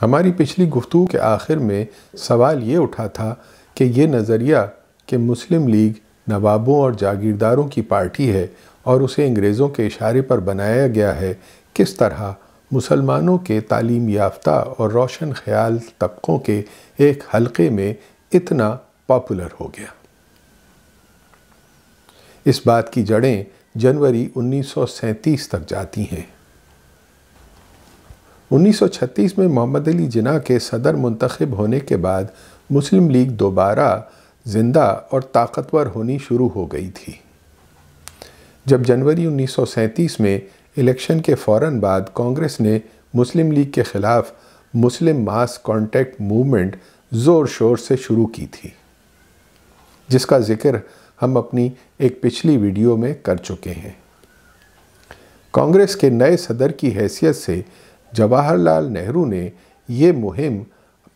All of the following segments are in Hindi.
हमारी पिछली गुफ्तु के आखिर में सवाल ये उठा था कि ये नज़रिया कि मुस्लिम लीग नवाबों और जागीरदारों की पार्टी है और उसे अंग्रेज़ों के इशारे पर बनाया गया है किस तरह मुसलमानों के तालीम याफ्ता और रोशन ख्याल तबक़ों के एक हलक़े में इतना पॉपुलर हो गया इस बात की जड़ें जनवरी 1937 तक जाती हैं 1936 में मोहम्मद अली जिना के सदर मुंतखब होने के बाद मुस्लिम लीग दोबारा ज़िंदा और ताकतवर होनी शुरू हो गई थी जब जनवरी 1937 में इलेक्शन के फ़ौर बाद कांग्रेस ने मुस्लिम लीग के ख़िलाफ़ मुस्लिम मास कॉन्टैक्ट मूवमेंट ज़ोर शोर से शुरू की थी जिसका ज़िक्र हम अपनी एक पिछली वीडियो में कर चुके हैं कांग्रेस के नए सदर की हैसियत से जवाहरलाल नेहरू ने ये मुहिम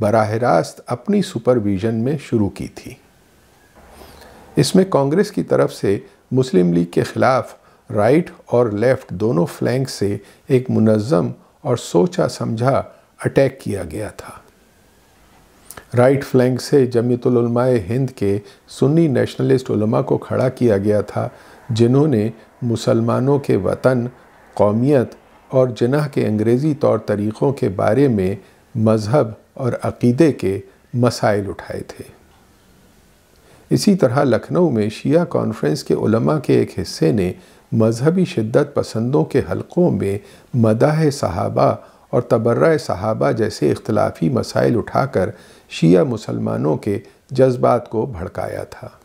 बरह रास्त अपनी सुपरविजन में शुरू की थी इसमें कांग्रेस की तरफ से मुस्लिम लीग के ख़िलाफ़ राइट और लेफ़्ट दोनों फ्लैंक से एक मुनज़म और सोचा समझा अटैक किया गया था राइट फ्लैंक से जमीतुलमाए हिंद के सुन्नी नेशनलिस्ट उलमा को खड़ा किया गया था जिन्होंने मुसलमानों के वतन कौमियत और जनाह के अंग्रेज़ी तौर तरीक़ों के बारे में मज़हब और अक़ीदे के मसाइल उठाए थे इसी तरह लखनऊ में शिया कॉन्फ्रेंस के उलमा के एक हिस्से ने मजहबी शिद्दत पसंदों के हलकों में मदाह सहाबा और तबर्रा सहाबा जैसे इख्तलाफी मसाइल उठाकर शिया मुसलमानों के जज्बात को भड़काया था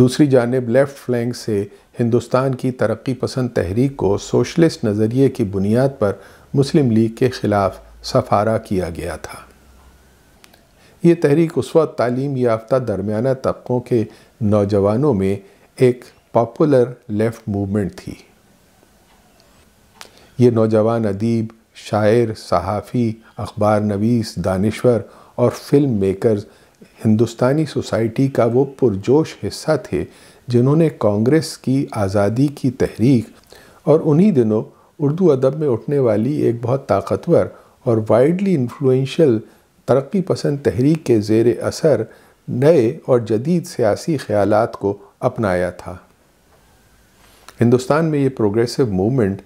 दूसरी जानब लेफ़्ट फ्लैंग से हिंदुस्तान की तरक्की पसंद तहरीक को सोशलिस्ट नज़रिए की बुनियाद पर मुस्लिम लीग के ख़िलाफ़ सफारा किया गया था ये तहरीक उस वक्त तालीम याफ्ता दरमियाना तबकों के नौजवानों में एक पॉपुलर लेफ़्ट मूवमेंट थी ये नौजवान अदीब शायर सहाफ़ी अखबार नवीस दानश्वर और फिल्म मेकर्स हिंदुस्तानी सोसाइटी का वो पुरजोश हिस्सा थे जिन्होंने कांग्रेस की आज़ादी की तहरीक और उन्हीं दिनों उर्दू अदब में उठने वाली एक बहुत ताकतवर और वाइडली इन्फ्लुएंशियल तरक्की पसंद तहरीक के जेर असर नए और जदीद सियासी ख्याल को अपनाया था हिंदुस्तान में ये प्रोग्रेसिव मूवमेंट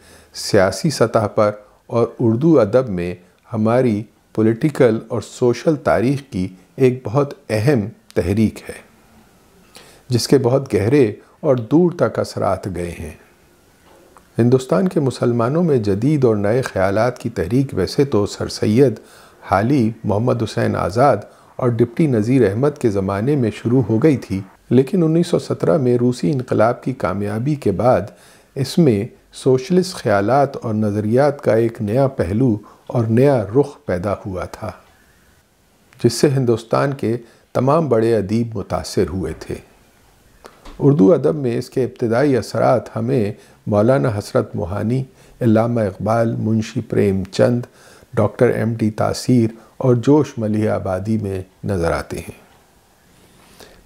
सियासी सतह पर और उर्दू अदब में हमारी पॉलिटिकल और सोशल तारीख की एक बहुत अहम तहरीक है जिसके बहुत गहरे और दूर तक असरात गए हैं हिंदुस्तान के मुसलमानों में जदीद और नए ख्याल की तहरीक वैसे तो सर सैद हाली मोहम्मद हुसैन आज़ाद और डिप्टी नज़ीर अहमद के ज़माने में शुरू हो गई थी लेकिन 1917 में रूसी इनकलाब की कामयाबी के बाद इसमें सोशलिस्ट ख्यालात और नज़रियात का एक नया पहलू और नया रुख पैदा हुआ था जिससे हिंदुस्तान के तमाम बड़े अदीब मुतासर हुए थे उर्दू अदब में इसके इब्तदाई असरात हमें Maulana Hasrat Mohani Allama Iqbal Munshi Premchand doctor M T Taseer और जोश मलिह आबादी में नज़र आते हैं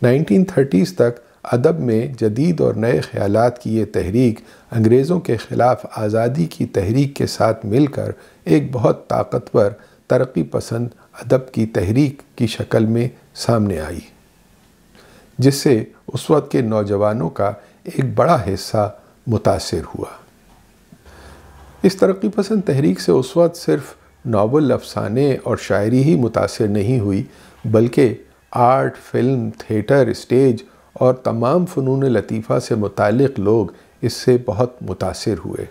1930s तक अदब में जदीद और नए ख्याल की ये तहरीक अंग्रेज़ों के ख़िलाफ़ आज़ादी की तहरीक के साथ मिलकर एक बहुत ताकतवर तरक्की पसंद अदब की तहरीक की शक्ल में सामने आई जिससे उस वक्त के नौजवानों का एक बड़ा हिस्सा मुतासर हुआ इस तरक्की पसंद तहरीक से उस वक्त सिर्फ नावल अफसाने और शायरी ही मुतासर नहीं हुई बल्कि आर्ट फिल्म थिएटर स्टेज और तमाम फ़नून लतीफ़ा से मुतक़ लोग इससे बहुत मुतासर हुए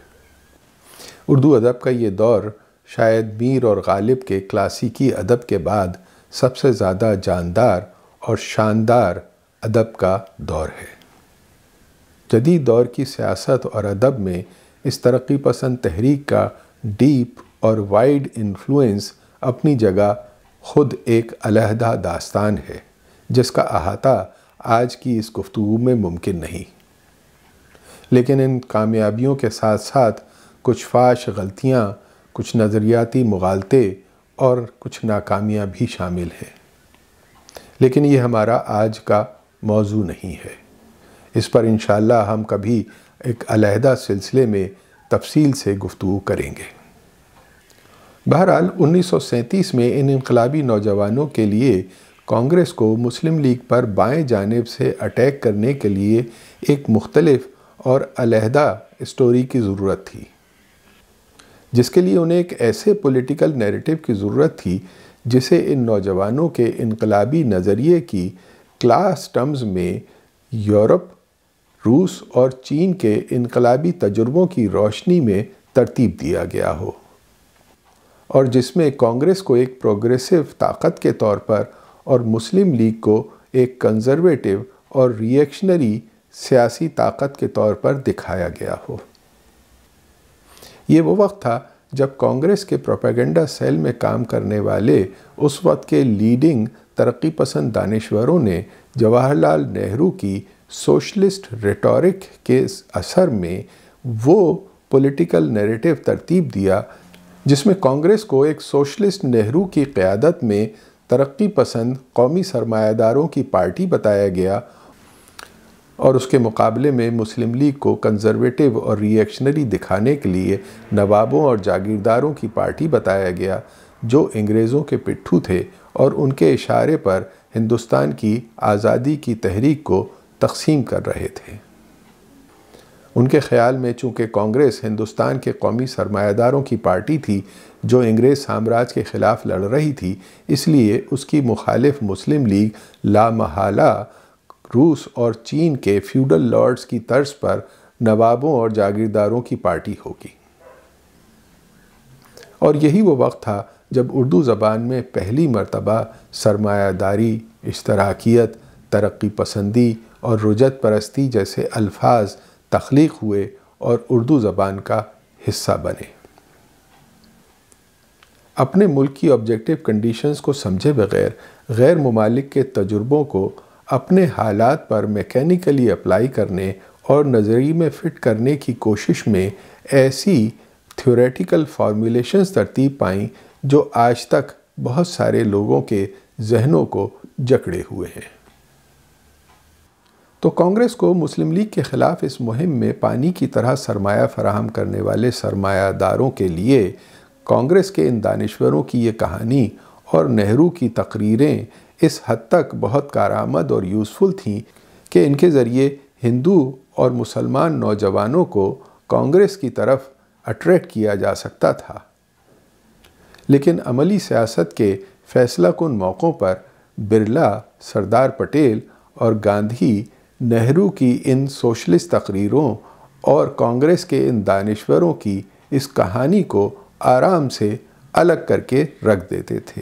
उर्दू अदब का ये दौर शायद मीर और गालिब के क्लासिकी अदब के बाद सबसे ज़्यादा जानदार और शानदार अदब का दौर है जदीद दौर की सियासत और अदब में इस तरक्की पसंद तहरीक का डीप और वाइड इन्फ्लुएंस अपनी जगह खुद एक अलहदा दास्तान है जिसका अहाता आज की इस गुफ्तु में मुमकिन नहीं लेकिन इन कामयाबियों के साथ साथ कुछ फाश गलतियाँ कुछ नज़रियाती मुगालते और कुछ नाकामियां भी शामिल हैं लेकिन ये हमारा आज का मौजू नहीं है इस पर इन हम कभी एक अलहदा सिलसिले में तफसील से गुफ्तु करेंगे बहरहाल 1937 में इन इनकलाबी नौजवानों के लिए कांग्रेस को मुस्लिम लीग पर बाएं जानब से अटैक करने के लिए एक मुख्तलफ़ और अलहदा स्टोरी की ज़रूरत थी जिसके लिए उन्हें एक ऐसे पॉलिटिकल नैरेटिव की ज़रूरत थी जिसे इन नौजवानों के इनकलाबी नज़रिए की क्लास टर्म्स में यूरोप रूस और चीन के इनकलाबी तजुर्बों की रोशनी में तरतीब दिया गया हो और जिसमें कांग्रेस को एक प्रोग्रेसिव ताकत के तौर पर और मुस्लिम लीग को एक कंजर्वेटिव और रिएक्शनरी सियासी ताकत के तौर पर दिखाया गया हो ये वो वक्त था जब कांग्रेस के प्रोपेगेंडा सेल में काम करने वाले उस वक्त के लीडिंग तरक्की पसंद दानश्वरों ने जवाहरलाल नेहरू की सोशलिस्ट रेटोरिक के असर में वो पॉलिटिकल नैरेटिव तरतीब दिया जिसमें कांग्रेस को एक सोशलिस्ट नेहरू की क़्यादत में तरक्की पसंद कौमी सरमायादारों की पार्टी बताया गया और उसके मुकाबले में मुस्लिम लीग को कंजर्वेटिव और रिएक्शनरी दिखाने के लिए नवाबों और जागीरदारों की पार्टी बताया गया जो अंग्रेज़ों के पिट्ठू थे और उनके इशारे पर हिंदुस्तान की आज़ादी की तहरीक को तकसीम कर रहे थे उनके ख्याल में चूँकि कांग्रेस हिंदुस्तान के कौमी सरमायादारों की पार्टी थी जो अंग्रेज़ साम्राज्य के ख़िलाफ़ लड़ रही थी इसलिए उसकी मुखालिफ मुस्लिम लीग लामहला रूस और चीन के फ्यूडल लॉर्ड्स की तर्ज पर नवाबों और जागीरदारों की पार्टी होगी और यही वो वक्त था जब उर्दू ज़बान में पहली मरतबा सरमायादारी इश्तराकियत तरक्की पसंदी और रुजत परस्ती जैसे अल्फाज तख्लीक हुए और उर्दू ज़बान का हिस्सा बने अपने मुल्क की ऑब्जेक्टिव कंडीशंस को समझे बगैर गैर ममालिक के तजुर्बों को अपने हालात पर मैकेनिकली अप्लाई करने और नज़रिए में फ़िट करने की कोशिश में ऐसी थ्योरेटिकल फार्मूलेशंस तरतीब पाई जो आज तक बहुत सारे लोगों के जहनों को जकड़े हुए हैं तो कांग्रेस को मुस्लिम लीग के ख़िलाफ़ इस मुहिम में पानी की तरह सरमाया फराहम करने वाले सरमायादारों के लिए कांग्रेस के इन दानश्वरों की ये कहानी और नेहरू की तकरीरें इस हद तक बहुत कारामद और यूज़फुल थीं कि इनके ज़रिए हिंदू और मुसलमान नौजवानों को कांग्रेस की तरफ अट्रैक्ट किया जा सकता था लेकिन अमली सियासत के फैसला कन मौक़ों पर बिरला सरदार पटेल और गांधी नेहरू की इन सोशलिस्ट तकरीरों और कांग्रेस के इन दानश्वरों की इस कहानी को आराम से अलग करके रख देते थे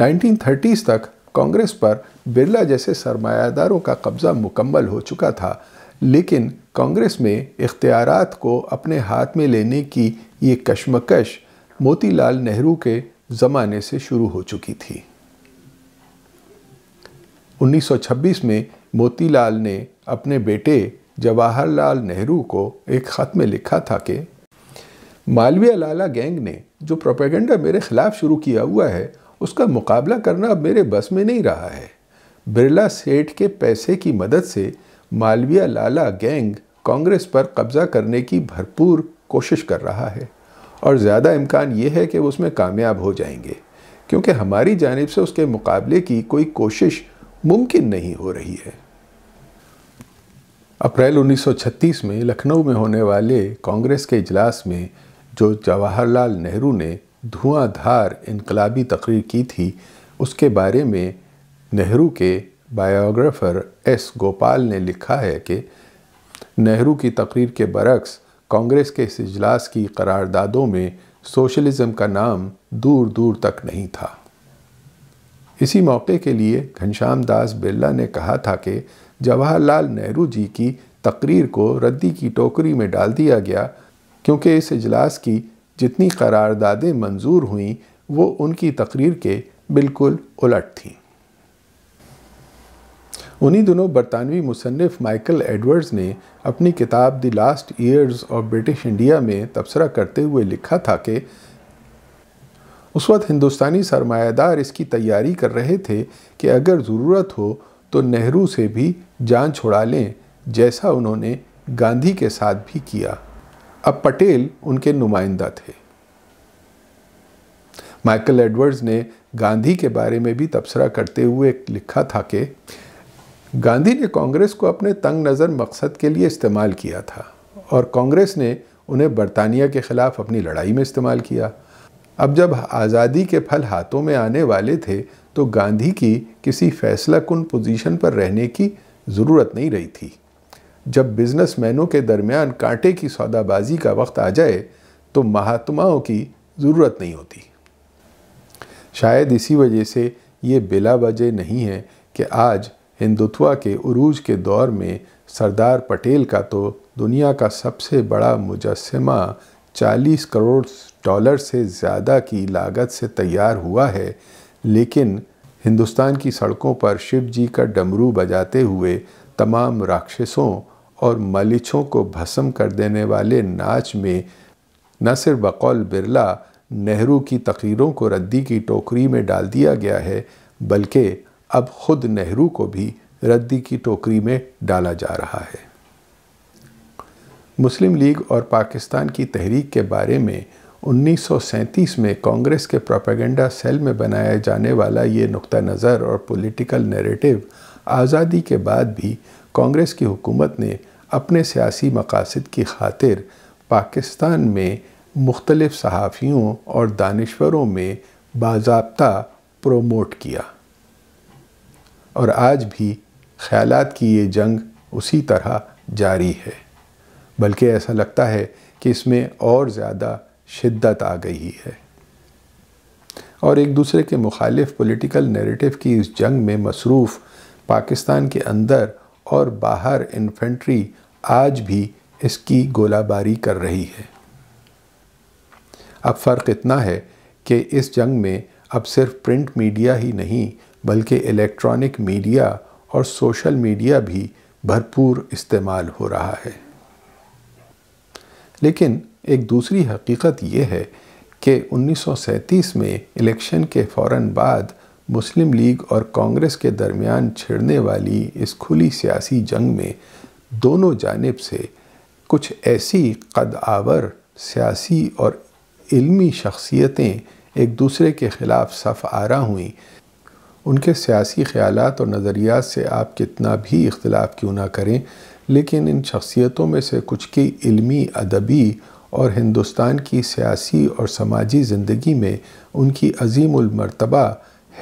1930s तक कांग्रेस पर बिरला जैसे सरमायादारों का कब्ज़ा मुकम्मल हो चुका था लेकिन कांग्रेस में इख्तियार को अपने हाथ में लेने की ये कशमकश मोतीलाल नेहरू के ज़माने से शुरू हो चुकी थी 1926 में मोतीलाल ने अपने बेटे जवाहरलाल नेहरू को एक ख़त में लिखा था कि मालवीय लाला गैंग ने जो प्रोपेगेंडा मेरे ख़िलाफ़ शुरू किया हुआ है उसका मुकाबला करना अब मेरे बस में नहीं रहा है बिरला सेठ के पैसे की मदद से मालविया लाला गैंग कांग्रेस पर कब्जा करने की भरपूर कोशिश कर रहा है और ज़्यादा इम्कान ये है कि वो उसमें कामयाब हो जाएंगे क्योंकि हमारी जानब से उसके मुकाबले की कोई कोशिश मुमकिन नहीं हो रही है अप्रैल 1936 में लखनऊ में होने वाले कांग्रेस के इजलास में जो जवाहरलाल नेहरू ने धुआंधार इनकलाबी तकरीर की थी उसके बारे में नेहरू के बायोग्राफ़र एस गोपाल ने लिखा है कि नेहरू की तकरीर के बरक्स कांग्रेस के इस इजलास की करारदादों में सोशलिज्म का नाम दूर दूर तक नहीं था इसी मौके के लिए घनश्याम दास बिरला ने कहा था कि जवाहरलाल नेहरू जी की तकरीर को रद्दी की टोकरी में डाल दिया गया क्योंकि इस इजलास की जितनी करारदादें मंजूर हुईं वो उनकी तकरीर के बिल्कुल उलट थीं उन्हीं दोनों बरतानवी मुसनफ़ माइकल एडवर्ड्स ने अपनी किताब the last years of British India में तबसरा करते हुए लिखा था कि उस वक्त हिंदुस्तानी सरमायादार इसकी तैयारी कर रहे थे कि अगर ज़रूरत हो तो नेहरू से भी जान छुड़ा लें जैसा उन्होंने गांधी के साथ भी किया अब पटेल उनके नुमाइंदा थे माइकल एडवर्ड्स ने गांधी के बारे में भी तबसरा करते हुए लिखा था कि गांधी ने कांग्रेस को अपने तंग नज़र मकसद के लिए इस्तेमाल किया था और कांग्रेस ने उन्हें बरतानिया के ख़िलाफ़ अपनी लड़ाई में इस्तेमाल किया अब जब आज़ादी के फल हाथों में आने वाले थे तो गांधी की किसी फैसला कन पोजीशन पर रहने की ज़रूरत नहीं रही थी जब बिजनेसमैनों के दरमियान कांटे की सौदाबाजी का वक्त आ जाए तो महात्माओं की ज़रूरत नहीं होती शायद इसी वजह से ये बिला वजह नहीं है कि आज हिंदुत्वा के उरूज के दौर में सरदार पटेल का तो दुनिया का सबसे बड़ा मुजस्मा 40 करोड़ डॉलर से ज़्यादा की लागत से तैयार हुआ है लेकिन हिंदुस्तान की सड़कों पर शिव जी का डमरू बजाते हुए तमाम राक्षसों और मलिछों को भस्म कर देने वाले नाच में न सिर्फ बकौल बिरला नेहरू की तकरीरों को रद्दी की टोकरी में डाल दिया गया है बल्कि अब खुद नेहरू को भी रद्दी की टोकरी में डाला जा रहा है मुस्लिम लीग और पाकिस्तान की तहरीक के बारे में 1937 में कांग्रेस के प्रोपेगेंडा सेल में बनाया जाने वाला ये नुक़ नज़र और पॉलिटिकल नैरेटिव आज़ादी के बाद भी कांग्रेस की हुकूमत ने अपने सियासी मकासद की खातिर पाकिस्तान में मुख्तलिफ़ सहाफ़ियों और दानश्वरों में बाबा प्रोमोट किया और आज भी ख्याल की ये जंग उसी तरह जारी है बल्कि ऐसा लगता है कि इसमें और ज़्यादा शिद्दत आ गई है और एक दूसरे के मुखालिफ पॉलिटिकल नैरेटिव की इस जंग में मसरूफ़ पाकिस्तान के अंदर और बाहर इन्फेंट्री आज भी इसकी गोलाबारी कर रही है अब फ़र्क इतना है कि इस जंग में अब सिर्फ प्रिंट मीडिया ही नहीं बल्कि इलेक्ट्रॉनिक मीडिया और सोशल मीडिया भी भरपूर इस्तेमाल हो रहा है लेकिन एक दूसरी हकीकत यह है कि 1937 में इलेक्शन के फ़ौर बाद मुस्लिम लीग और कांग्रेस के दरमियान छिड़ने वाली इस खुली सियासी जंग में दोनों जानब से कुछ ऐसी कद आवर सियासी और इल्मी शख्सियतें एक दूसरे के ख़िलाफ़ सफ़ आरा हुईं उनके सियासी ख्याल और नज़रियात से आप कितना भी इख्तलाफ क्यों ना करें लेकिन इन शख्सियतों में से कुछ की इल्मी अदबी और हिंदुस्तान की सियासी और समाजी ज़िंदगी में उनकी अजीमरतबा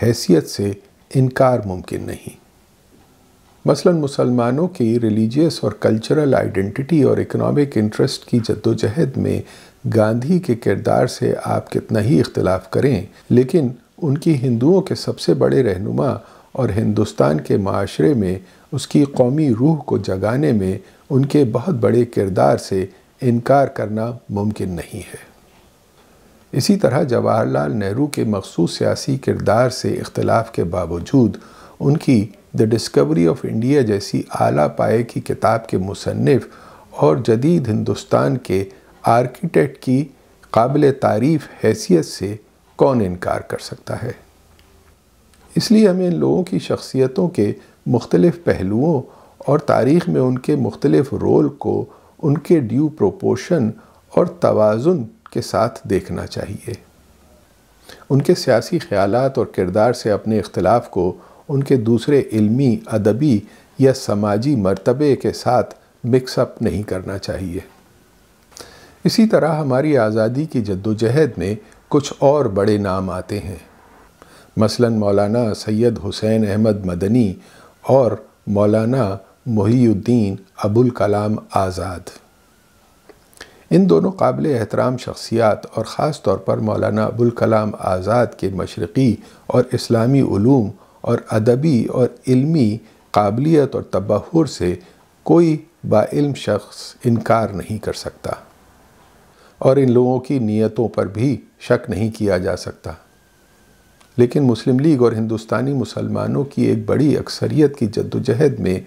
हैसियत से इनकार मुमकिन नहीं मसलन मुसलमानों की रिलीजियस और कल्चरल आइडेंटिटी और इकोनॉमिक इंटरेस्ट की जद्दोजहद में गांधी के किरदार से आप कितना ही इख्तलाफ करें लेकिन उनकी हिंदुओं के सबसे बड़े रहनुमा और हिंदुस्तान के माशरे में उसकी कौमी रूह को जगाने में उनके बहुत बड़े किरदार से इनकार करना मुमकिन नहीं है इसी तरह जवाहरलाल नेहरू के मखसूस सियासी किरदार से इख्तलाफ के बावजूद उनकी द डिस्कवरी ऑफ इंडिया जैसी आला पाए की किताब के मुसनफ़ और जदीद हिंदुस्तान के आर्किटेक्ट की काबिल तारीफ़ हैसियत से कौन इनकार कर सकता है इसलिए हमें इन लोगों की शख्सियतों के मुख्तलिफ़ पहलुओं और तारीख़ में उनके मुख्तलिफ़ रोल को उनके ड्यू प्रोपोर्शन और तोज़ुन के साथ देखना चाहिए उनके सियासी ख्याल और किरदार से अपने इख्तलाफ को उनके दूसरे इल्मी अदबी या समाजी मरतबे के साथ मिक्सअप नहीं करना चाहिए इसी तरह हमारी आज़ादी की जद्दोजहद में कुछ और बड़े नाम आते हैं मसलन मौलाना सैयद हुसैन अहमद मदनी और मौलाना मुहीउद्दीन अबुल कलाम आज़ाद इन दोनों काबिल एहतराम शख्सियात और ख़ास तौर पर मौलाना कलाम आज़ाद के मशरक़ी और इस्लामी ूम और अदबी और इलमी काबिलियत और तबहर से कोई बाम शख्स इनकार नहीं कर सकता और इन लोगों की नीयतों पर भी शक नहीं किया जा सकता लेकिन मुस्लिम लीग और हिंदुस्तानी मुसलमानों की एक बड़ी अक्सरियत की जद्दोजहद में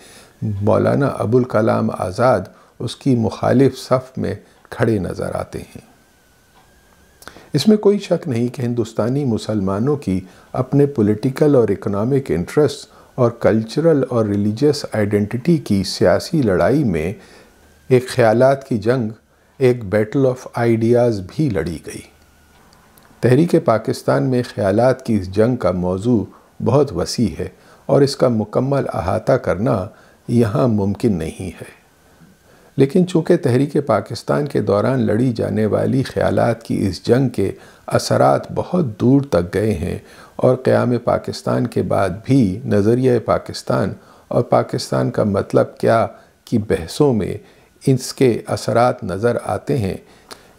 मौलाना अबुल कलाम आज़ाद उसकी मुखालिफ सफ़ में खड़े नज़र आते हैं इसमें कोई शक नहीं कि हिंदुस्तानी मुसलमानों की अपने पॉलिटिकल और इकोनॉमिक इंटरेस्ट और कल्चरल और रिलीजियस आइडेंटिटी की सियासी लड़ाई में एक ख्यालात की जंग एक बैटल ऑफ आइडियाज़ भी लड़ी गई तहरीक पाकिस्तान में ख्यालात की इस जंग का मौजू बहुत वसी है और इसका मुकम्मल अहाता करना यहाँ मुमकिन नहीं है लेकिन चूँकि तहरीक पाकिस्तान के दौरान लड़ी जाने वाली ख्यालात की इस जंग के असरात बहुत दूर तक गए हैं और क़्याम पाकिस्तान के बाद भी नजरिया पाकिस्तान और पाकिस्तान का मतलब क्या कि बहसों में इसके असरात नज़र आते हैं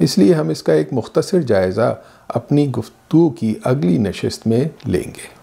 इसलिए हम इसका एक मुख्तर जायज़ा अपनी गुफ्तु की अगली नशस्त में लेंगे